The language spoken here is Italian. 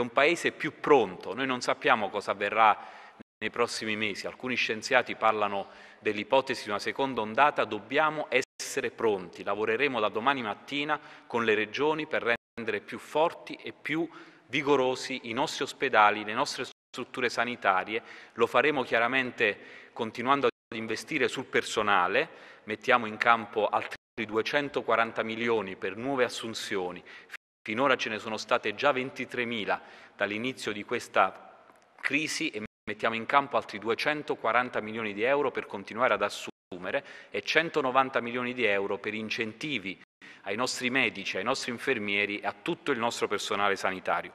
un paese più pronto. Noi non sappiamo cosa avverrà nei prossimi mesi, alcuni scienziati parlano dell'ipotesi di una seconda ondata, dobbiamo essere pronti, lavoreremo da domani mattina con le regioni per rendere più forti e più vigorosi i nostri ospedali, le nostre strutture sanitarie, lo faremo chiaramente continuando ad investire sul personale, mettiamo in campo altri 240 milioni per nuove assunzioni Finora ce ne sono state già 23.000 dall'inizio di questa crisi e mettiamo in campo altri 240 milioni di euro per continuare ad assumere e 190 milioni di euro per incentivi ai nostri medici, ai nostri infermieri e a tutto il nostro personale sanitario.